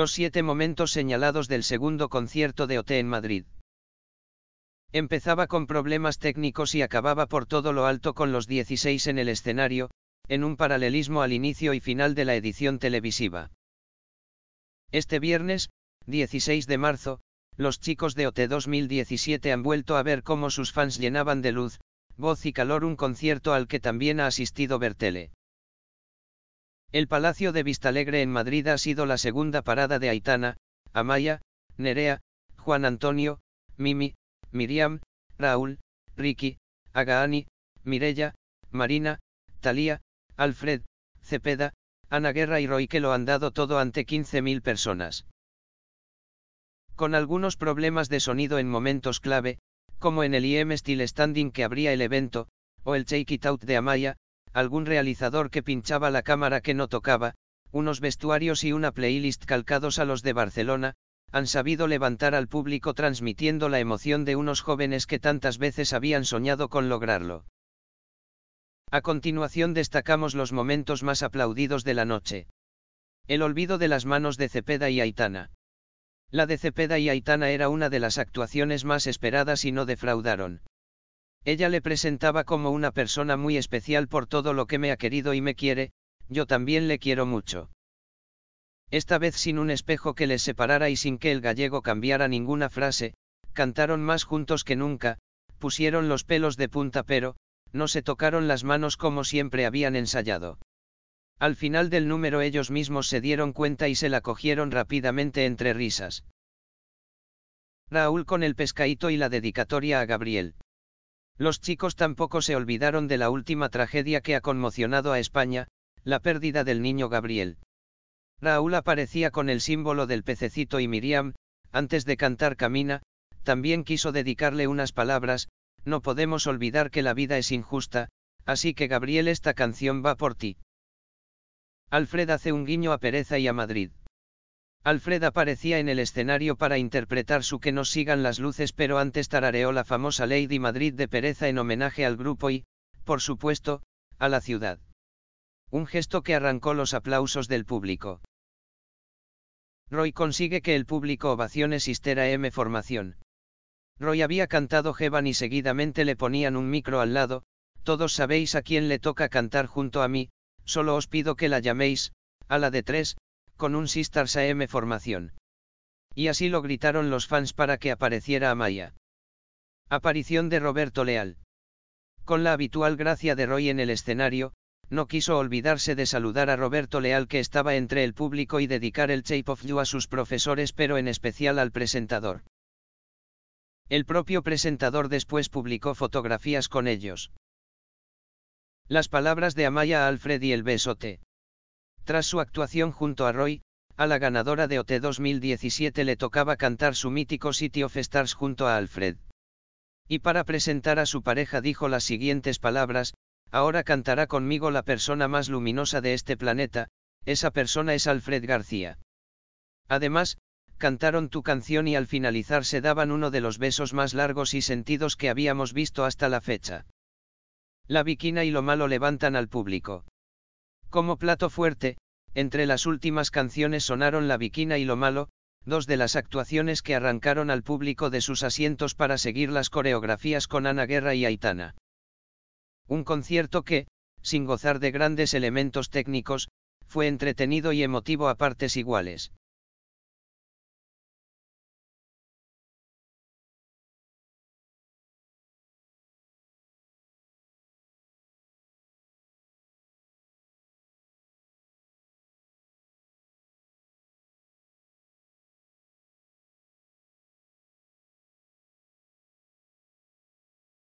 Los siete momentos señalados del segundo concierto de OT en Madrid. Empezaba con problemas técnicos y acababa por todo lo alto con los 16 en el escenario, en un paralelismo al inicio y final de la edición televisiva. Este viernes, 16 de marzo, los chicos de OT 2017 han vuelto a ver cómo sus fans llenaban de luz, voz y calor un concierto al que también ha asistido Bertele. El Palacio de Vistalegre en Madrid ha sido la segunda parada de Aitana, Amaya, Nerea, Juan Antonio, Mimi, Miriam, Raúl, Ricky, Agaani, Mirella, Marina, Talía, Alfred, Cepeda, Ana Guerra y Roy que lo han dado todo ante 15.000 personas. Con algunos problemas de sonido en momentos clave, como en el IM Still Standing que abría el evento, o el Take It Out de Amaya, algún realizador que pinchaba la cámara que no tocaba, unos vestuarios y una playlist calcados a los de Barcelona, han sabido levantar al público transmitiendo la emoción de unos jóvenes que tantas veces habían soñado con lograrlo. A continuación destacamos los momentos más aplaudidos de la noche. El olvido de las manos de Cepeda y Aitana. La de Cepeda y Aitana era una de las actuaciones más esperadas y no defraudaron. Ella le presentaba como una persona muy especial por todo lo que me ha querido y me quiere, yo también le quiero mucho. Esta vez sin un espejo que les separara y sin que el gallego cambiara ninguna frase, cantaron más juntos que nunca, pusieron los pelos de punta pero, no se tocaron las manos como siempre habían ensayado. Al final del número ellos mismos se dieron cuenta y se la cogieron rápidamente entre risas. Raúl con el pescadito y la dedicatoria a Gabriel. Los chicos tampoco se olvidaron de la última tragedia que ha conmocionado a España, la pérdida del niño Gabriel. Raúl aparecía con el símbolo del pececito y Miriam, antes de cantar Camina, también quiso dedicarle unas palabras, no podemos olvidar que la vida es injusta, así que Gabriel esta canción va por ti. Alfred hace un guiño a Pereza y a Madrid. Alfred aparecía en el escenario para interpretar su Que no sigan las luces pero antes tarareó la famosa Lady Madrid de Pereza en homenaje al grupo y, por supuesto, a la ciudad. Un gesto que arrancó los aplausos del público. Roy consigue que el público ovaciones Sistera M formación. Roy había cantado Heaven y seguidamente le ponían un micro al lado, todos sabéis a quién le toca cantar junto a mí, solo os pido que la llaméis, a la de tres, con un Sisters AM formación. Y así lo gritaron los fans para que apareciera Amaya. Aparición de Roberto Leal. Con la habitual gracia de Roy en el escenario, no quiso olvidarse de saludar a Roberto Leal que estaba entre el público y dedicar el Shape of You a sus profesores pero en especial al presentador. El propio presentador después publicó fotografías con ellos. Las palabras de Amaya a Alfred y el besote. Tras su actuación junto a Roy, a la ganadora de OT 2017 le tocaba cantar su mítico City of Stars junto a Alfred. Y para presentar a su pareja dijo las siguientes palabras, ahora cantará conmigo la persona más luminosa de este planeta, esa persona es Alfred García. Además, cantaron tu canción y al finalizar se daban uno de los besos más largos y sentidos que habíamos visto hasta la fecha. La viquina y lo malo levantan al público. Como plato fuerte, entre las últimas canciones sonaron La Viquina y Lo Malo, dos de las actuaciones que arrancaron al público de sus asientos para seguir las coreografías con Ana Guerra y Aitana. Un concierto que, sin gozar de grandes elementos técnicos, fue entretenido y emotivo a partes iguales.